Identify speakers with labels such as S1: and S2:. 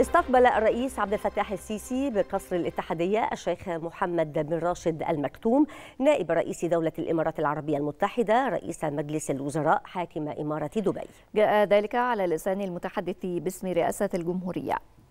S1: استقبل الرئيس عبد الفتاح السيسي بقصر الاتحادية الشيخ محمد بن راشد المكتوم نائب رئيس دولة الإمارات العربية المتحدة رئيس مجلس الوزراء حاكم إمارة دبي
S2: جاء ذلك على لسان المتحدث باسم رئاسة الجمهورية